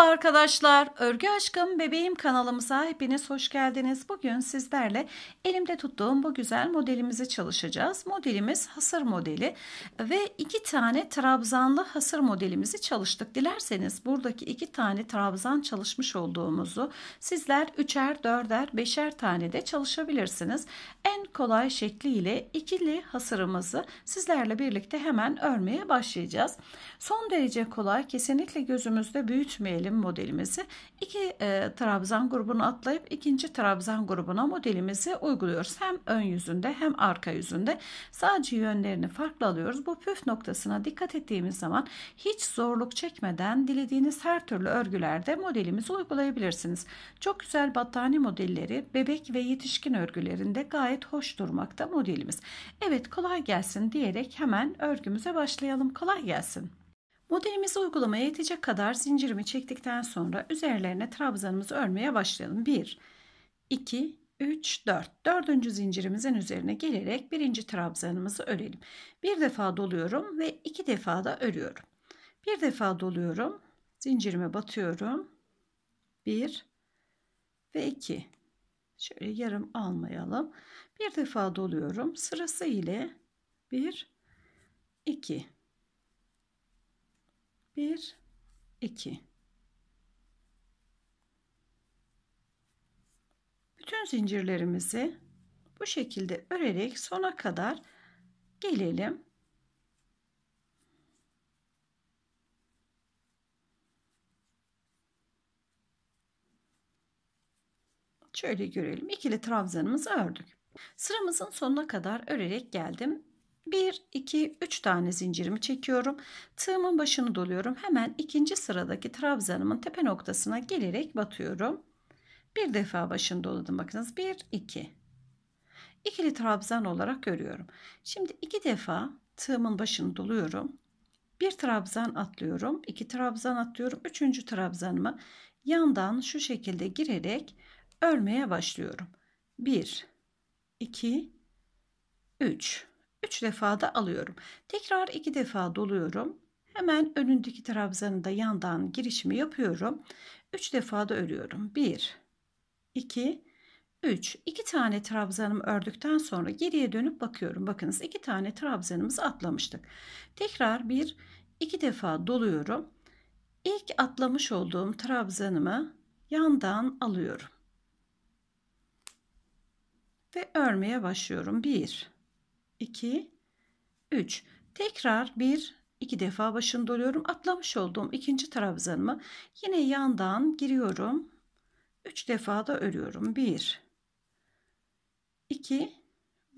Merhaba arkadaşlar. Örgü Aşkım Bebeğim kanalımıza hepiniz hoş geldiniz. Bugün sizlerle elimde tuttuğum bu güzel modelimizi çalışacağız. Modelimiz hasır modeli ve iki tane trabzanlı hasır modelimizi çalıştık. Dilerseniz buradaki iki tane trabzan çalışmış olduğumuzu sizler üçer, dörder, beşer tane de çalışabilirsiniz. En kolay şekliyle ikili hasırımızı sizlerle birlikte hemen örmeye başlayacağız. Son derece kolay. Kesinlikle gözümüzde büyütmeyelim gelelim modelimizi. iki e, trabzan grubunu atlayıp ikinci trabzan grubuna modelimizi uyguluyoruz. Hem ön yüzünde hem arka yüzünde. Sadece yönlerini farklı alıyoruz. Bu püf noktasına dikkat ettiğimiz zaman hiç zorluk çekmeden dilediğiniz her türlü örgülerde modelimizi uygulayabilirsiniz. Çok güzel battani modelleri bebek ve yetişkin örgülerinde gayet hoş durmakta modelimiz. Evet kolay gelsin diyerek hemen örgümüze başlayalım. Kolay gelsin. Modelimizi uygulamaya yetecek kadar zincirimi çektikten sonra üzerlerine trabzanımızı örmeye başlayalım. 1, 2, 3, 4. Dördüncü zincirimizin üzerine gelerek birinci trabzanımızı örelim. Bir defa doluyorum ve iki defa da örüyorum. Bir defa doluyorum. Zincirime batıyorum. 1 ve 2. Şöyle yarım almayalım. Bir defa doluyorum. Sırası ile 1, 2. 1 2 Bütün zincirlerimizi bu şekilde örerek sona kadar gelelim. Şöyle görelim. İkili trabzanımızı ördük. Sıramızın sonuna kadar örerek geldim. 1, 2, 3 tane zincirimi çekiyorum. Tığımın başını doluyorum. Hemen ikinci sıradaki trabzanımın tepe noktasına gelerek batıyorum. Bir defa başını doladım. Bakınız 1, 2. İkili trabzan olarak örüyorum. Şimdi iki defa tığımın başını doluyorum. Bir trabzan atlıyorum. iki trabzan atlıyorum. Üçüncü trabzanımı yandan şu şekilde girerek örmeye başlıyorum. 1, 2, 3. 3 defa da alıyorum. Tekrar 2 defa doluyorum. Hemen önündeki trabzanı da yandan girişimi yapıyorum. 3 defa da örüyorum. 1 2 3 2 tane trabzanımı ördükten sonra geriye dönüp bakıyorum. Bakınız 2 tane trabzanımızı atlamıştık. Tekrar 1 2 defa doluyorum. İlk atlamış olduğum trabzanımı yandan alıyorum. Ve örmeye başlıyorum. 1 2, 3. Tekrar bir, iki defa başını doluyorum. Atlamış olduğum ikinci trabzanımı yine yandan giriyorum. 3 defa da örüyorum. 1, 2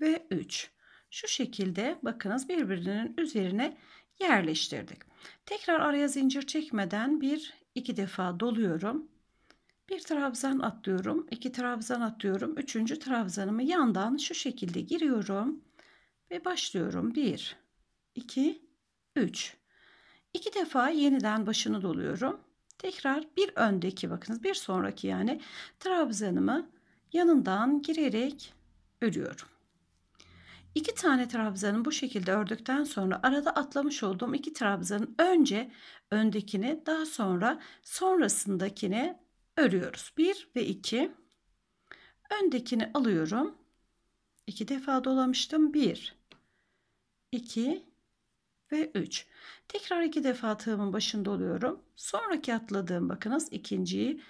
ve 3. Şu şekilde bakınız birbirinin üzerine yerleştirdik. Tekrar araya zincir çekmeden bir iki defa doluyorum. Bir trabzan atlıyorum, iki trabzan atlıyorum. Üçüncü trabzanımı yandan şu şekilde giriyorum. Ve başlıyorum. 1, 2, 3. 2 defa yeniden başını doluyorum. Tekrar bir öndeki bakınız bir sonraki yani trabzanımı yanından girerek örüyorum. İki tane trabzanı bu şekilde ördükten sonra arada atlamış olduğum iki trabzanın önce öndekini daha sonra sonrasındakini örüyoruz. 1 ve 2. Öndekini alıyorum. 2 defa dolamıştım. 1 2 ve 3. Tekrar iki defa tığımın başında oluyorum. Sonraki atladığım bakınız ikinciyi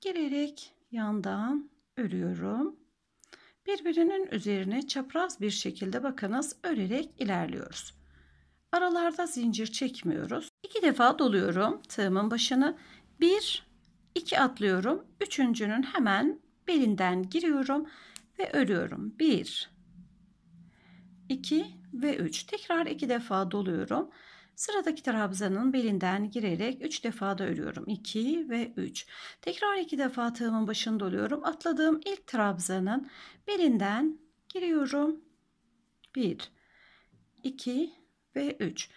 girerek yandan örüyorum. Birbirinin üzerine çapraz bir şekilde bakınız örerek ilerliyoruz. Aralarda zincir çekmiyoruz. İki defa doluyorum tığımın başını. Bir, iki atlıyorum. Üçüncünün hemen belinden giriyorum ve örüyorum. Bir, iki ve 3. Tekrar 2 defa doluyorum. Sıradaki trabzanın belinden girerek 3 defa da örüyorum. 2 ve 3. Tekrar 2 defa tığımın başını doluyorum. Atladığım ilk trabzanın belinden giriyorum. 1 2 ve 3.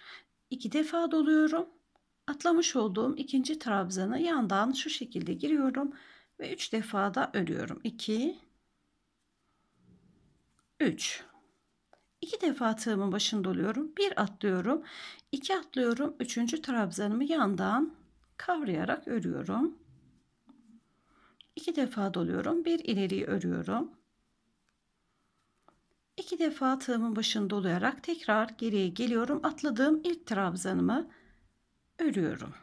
2 defa doluyorum. Atlamış olduğum ikinci trabzanı yandan şu şekilde giriyorum ve 3 defa da örüyorum. 2 3 İki defa tığımın başını doluyorum, Bir atlıyorum. iki atlıyorum. Üçüncü trabzanımı yandan kavrayarak örüyorum. İki defa doluyorum. Bir ileriyi örüyorum. İki defa tığımın başını dolayarak tekrar geriye geliyorum. Atladığım ilk trabzanımı örüyorum.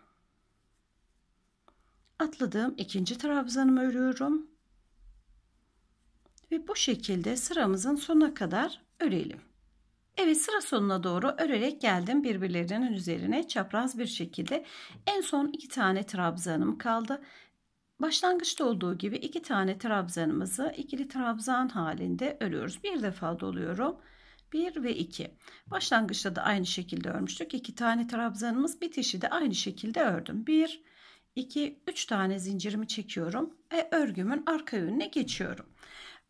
Atladığım ikinci trabzanımı örüyorum. Ve bu şekilde sıramızın sona kadar örelim. Evet sıra sonuna doğru örerek geldim birbirlerinin üzerine çapraz bir şekilde. En son iki tane trabzanım kaldı. Başlangıçta olduğu gibi iki tane trabzanımızı ikili trabzan halinde örüyoruz. Bir defa doluyorum. 1 ve 2. Başlangıçta da aynı şekilde örmüştük. 2 tane trabzanımız bitişi de aynı şekilde ördüm. 1, 2, 3 tane zincirimi çekiyorum ve örgümün arka yönüne geçiyorum.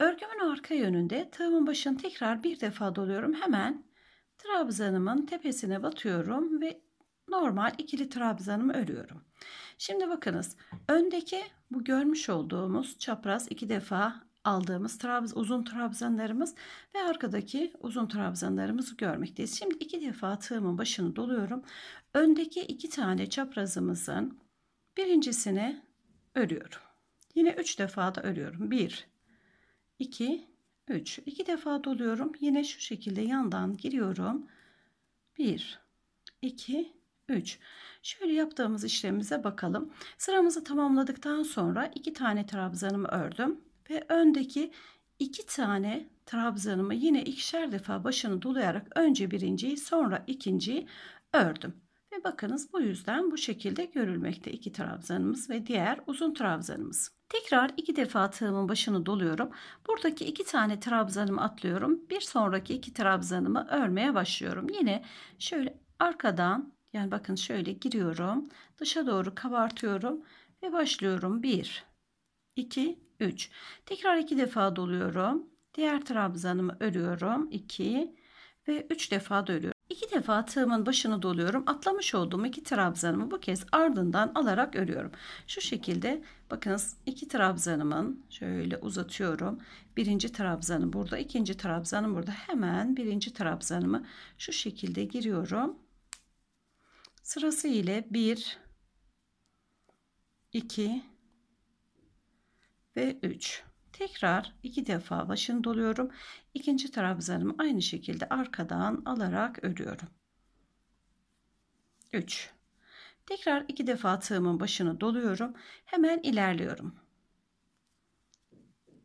Örgümün arka yönünde tığımın başını tekrar bir defa doluyorum. Hemen trabzanımın tepesine batıyorum ve normal ikili trabzanımı örüyorum. Şimdi bakınız öndeki bu görmüş olduğumuz çapraz iki defa aldığımız trabz, uzun trabzanlarımız ve arkadaki uzun trabzanlarımızı görmekteyiz. Şimdi iki defa tığımın başını doluyorum. Öndeki iki tane çaprazımızın birincisini örüyorum. Yine üç defa da örüyorum. Bir, 2 3 2 defa doluyorum yine şu şekilde yandan giriyorum 1 2 3 şöyle yaptığımız işlemimize bakalım sıramızı tamamladıktan sonra iki tane trabzanımı ördüm ve öndeki iki tane trabzanımı yine ikişer defa başını dolayarak önce birinciyi sonra ikinciyi ördüm ve bakınız bu yüzden bu şekilde görülmekte iki trabzanımız ve diğer uzun trabzanımız. Tekrar iki defa tığımın başını doluyorum. Buradaki iki tane trabzanımı atlıyorum. Bir sonraki iki trabzanımı örmeye başlıyorum. Yine şöyle arkadan yani bakın şöyle giriyorum. Dışa doğru kabartıyorum ve başlıyorum. 1 2 3. Tekrar iki defa doluyorum. Diğer trabzanımı örüyorum. 2 ve 3 defa da örüyorum. İki defa tığımın başını doluyorum. Atlamış olduğum iki trabzanımı bu kez ardından alarak örüyorum. Şu şekilde bakınız iki trabzanımın şöyle uzatıyorum. Birinci trabzanım burada, ikinci trabzanım burada. Hemen birinci trabzanımı şu şekilde giriyorum. Sırası ile 1 2 ve 3 Tekrar iki defa başını doluyorum. İkinci trabzanımı aynı şekilde arkadan alarak örüyorum. 3. Tekrar iki defa tığımın başını doluyorum. Hemen ilerliyorum.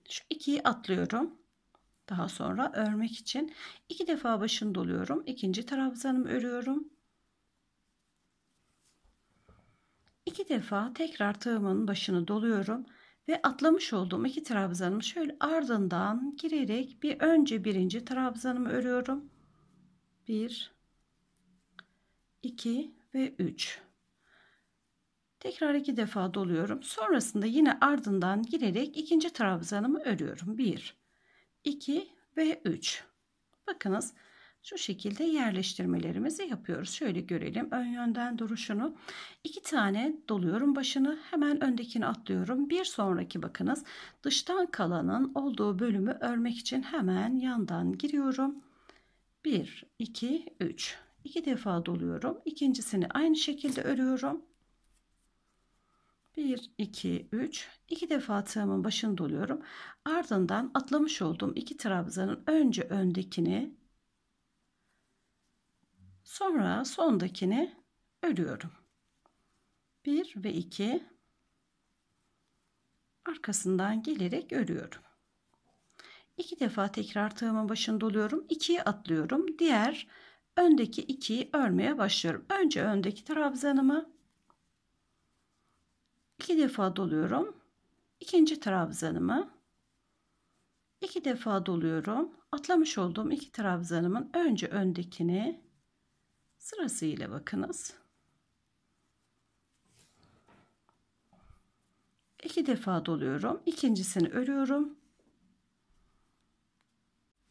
Şu ikiyi atlıyorum. Daha sonra örmek için iki defa başını doluyorum. İkinci trabzanımı örüyorum. İki defa tekrar tığımın başını doluyorum ve atlamış olduğum iki trabzanımı şöyle ardından girerek bir önce birinci trabzanımı örüyorum. 1 2 ve 3 Tekrar iki defa doluyorum. Sonrasında yine ardından girerek ikinci trabzanımı örüyorum. 1 2 ve 3 Bakınız şu şekilde yerleştirmelerimizi yapıyoruz. Şöyle görelim. Ön yönden duruşunu İki tane doluyorum başını. Hemen öndekini atlıyorum. Bir sonraki bakınız dıştan kalanın olduğu bölümü örmek için hemen yandan giriyorum. 1 2 3 2 defa doluyorum. İkincisini aynı şekilde örüyorum. 1 2 3 2 defa tığımın başını doluyorum. Ardından atlamış olduğum iki trabzanın önce öndekini Sonra sondakini örüyorum. 1 ve 2 arkasından gelerek örüyorum. 2 defa tekrar tığımın başını doluyorum. 2'yi atlıyorum. Diğer öndeki 2'yi örmeye başlıyorum. Önce öndeki trabzanımı 2 defa doluyorum. İkinci trabzanımı 2 defa doluyorum. Atlamış olduğum 2 trabzanımın önce öndekini Sırasıyla bakınız. İki defa doluyorum. İkincisini örüyorum.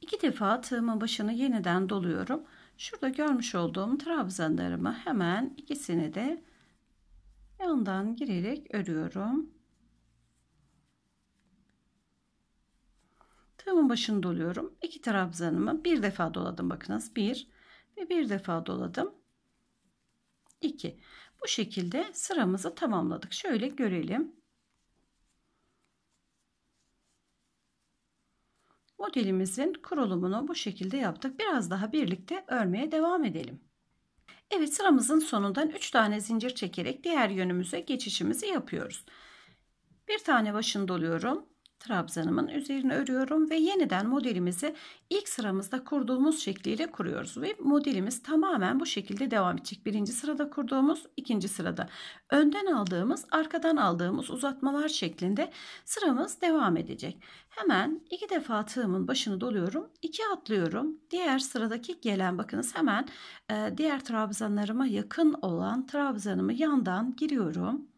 İki defa tığımın başını yeniden doluyorum. Şurada görmüş olduğum trabzanlarımı hemen ikisini de yandan girerek örüyorum. Tığımın başını doluyorum. İki trabzanımı bir defa doladım bakınız. Bir, ve bir defa doladım. 2. Bu şekilde sıramızı tamamladık. Şöyle görelim. Modelimizin kurulumunu bu şekilde yaptık. Biraz daha birlikte örmeye devam edelim. Evet sıramızın sonundan 3 tane zincir çekerek diğer yönümüze geçişimizi yapıyoruz. Bir tane başını doluyorum trabzanımın üzerine örüyorum ve yeniden modelimizi ilk sıramızda kurduğumuz şekliyle kuruyoruz ve modelimiz tamamen bu şekilde devam edecek. Birinci sırada kurduğumuz, ikinci sırada önden aldığımız, arkadan aldığımız uzatmalar şeklinde sıramız devam edecek. Hemen iki defa tığımın başını doluyorum, iki atlıyorum. Diğer sıradaki gelen bakınız hemen e, diğer trabzanlarıma yakın olan trabzanımı yandan giriyorum.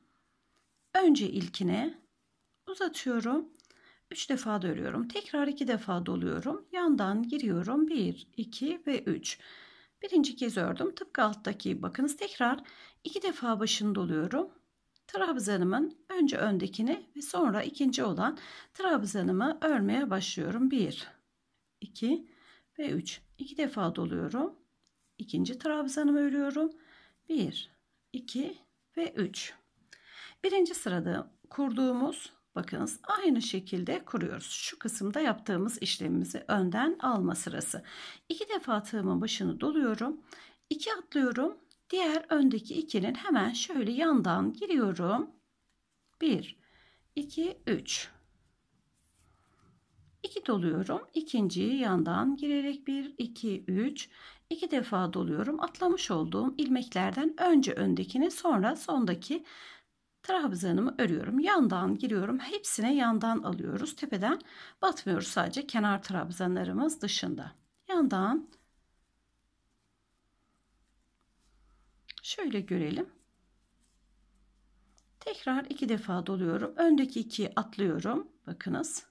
Önce ilkine uzatıyorum 3 defa da Tekrar 2 defa doluyorum. Yandan giriyorum. 1, 2 ve 3. Birinci kez ördüm. Tıpkı alttaki bakınız tekrar 2 defa başını doluyorum. Trabzanımın önce öndekini ve sonra ikinci olan trabzanımı örmeye başlıyorum. 1, 2 ve 3. 2 defa doluyorum. İkinci trabzanımı örüyorum. 1, 2 ve 3. Birinci sırada kurduğumuz Bakınız aynı şekilde kuruyoruz. Şu kısımda yaptığımız işlemimizi önden alma sırası. İki defa tığımın başını doluyorum. İki atlıyorum. Diğer öndeki ikinin hemen şöyle yandan giriyorum. Bir, iki, üç. İki doluyorum. ikinciyi yandan girerek bir, iki, üç. İki defa doluyorum. Atlamış olduğum ilmeklerden önce öndekini sonra sondaki trabzanımı örüyorum. Yandan giriyorum. Hepsine yandan alıyoruz. Tepeden batmıyoruz sadece kenar trabzanlarımız dışında. Yandan şöyle görelim. Tekrar iki defa doluyorum. Öndeki ikiyi atlıyorum. Bakınız.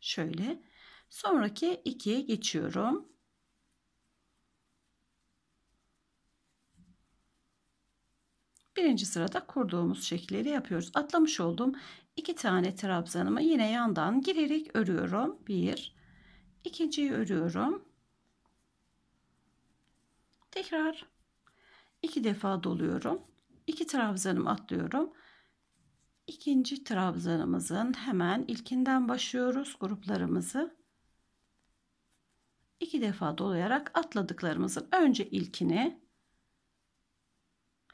Şöyle. Sonraki ikiye geçiyorum. Birinci sırada kurduğumuz şekilleri yapıyoruz. Atlamış olduğum iki tane trabzanımı yine yandan girerek örüyorum. Bir, ikinciyi örüyorum. Tekrar iki defa doluyorum. İki trabzanımı atlıyorum. İkinci trabzanımızın hemen ilkinden başlıyoruz gruplarımızı. iki defa dolayarak atladıklarımızın önce ilkini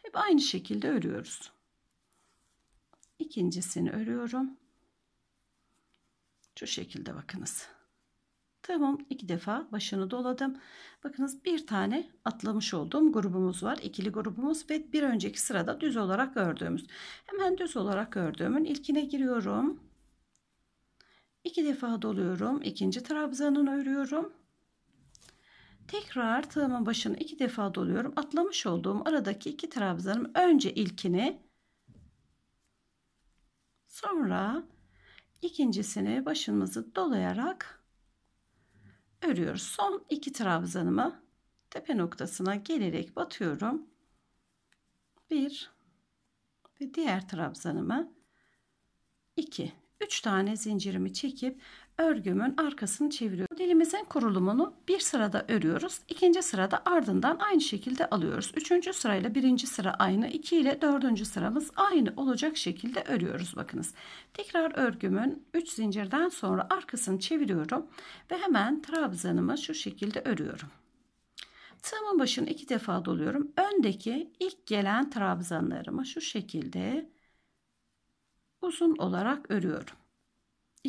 hep aynı şekilde örüyoruz. İkincisini örüyorum. Şu şekilde bakınız. Tamam iki defa başını doladım. Bakınız bir tane atlamış olduğum grubumuz var. İkili grubumuz ve bir önceki sırada düz olarak ördüğümüz. Hemen düz olarak ördüğümün ilkine giriyorum. İki defa doluyorum. İkinci trabzanını örüyorum. Tekrar tığımın başını iki defa doluyorum. Atlamış olduğum aradaki iki trabzanım önce ilkini sonra ikincisini başımızı dolayarak örüyoruz. Son iki trabzanımı tepe noktasına gelerek batıyorum. Bir ve diğer trabzanımı iki. Üç tane zincirimi çekip örgümün arkasını çeviriyorum. Modelimizin kurulumunu bir sırada örüyoruz. ikinci sırada ardından aynı şekilde alıyoruz. Üçüncü sırayla birinci sıra aynı. iki ile dördüncü sıramız aynı olacak şekilde örüyoruz. Bakınız tekrar örgümün üç zincirden sonra arkasını çeviriyorum. Ve hemen trabzanımı şu şekilde örüyorum. Tığımın başını iki defa doluyorum. Öndeki ilk gelen trabzanlarımı şu şekilde uzun olarak örüyorum.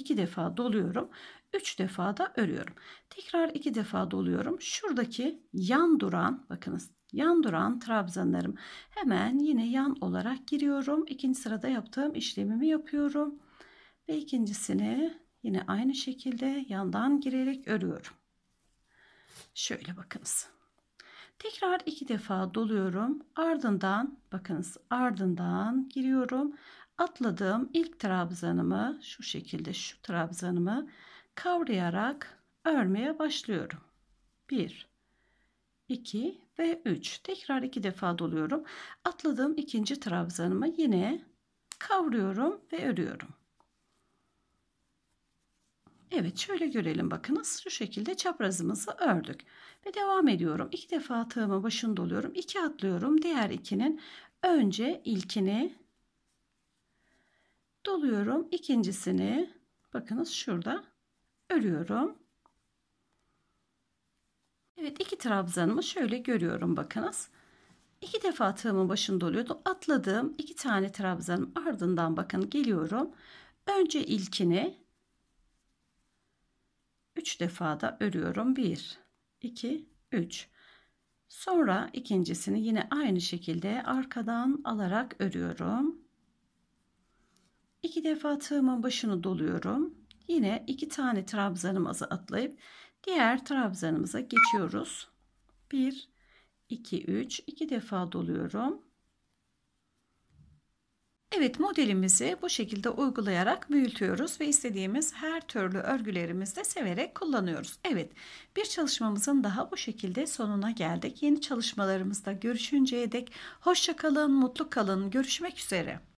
2 defa doluyorum. 3 defa da örüyorum. Tekrar 2 defa doluyorum. Şuradaki yan duran bakınız yan duran trabzanlarım. Hemen yine yan olarak giriyorum. İkinci sırada yaptığım işlemimi yapıyorum. Ve ikincisini yine aynı şekilde yandan girerek örüyorum. Şöyle bakınız. Tekrar iki defa doluyorum. Ardından bakınız ardından giriyorum atladığım ilk trabzanımı şu şekilde şu trabzanımı kavrayarak örmeye başlıyorum. 1 2 ve 3 tekrar iki defa doluyorum. Atladığım ikinci trabzanımı yine kavruyorum ve örüyorum. Evet şöyle görelim bakınız şu şekilde çaprazımızı ördük ve devam ediyorum iki defa tığımı başını doluyorum iki atlıyorum diğer ikinin önce ilkini doluyorum. ikincisini bakınız şurada örüyorum. Evet iki trabzanımı şöyle görüyorum bakınız. iki defa tığımın başında oluyordu. Atladım. iki tane trabzanım ardından bakın geliyorum. Önce ilkini 3 defa da örüyorum. 1 2 3. Sonra ikincisini yine aynı şekilde arkadan alarak örüyorum. İki defa tığımın başını doluyorum. Yine iki tane trabzanımızı atlayıp diğer trabzanımıza geçiyoruz. 1 2 3 2 defa doluyorum. Evet modelimizi bu şekilde uygulayarak büyütüyoruz ve istediğimiz her türlü örgülerimizde severek kullanıyoruz. Evet bir çalışmamızın daha bu şekilde sonuna geldik. Yeni çalışmalarımızda görüşünceye dek hoşça kalın, mutlu kalın. Görüşmek üzere.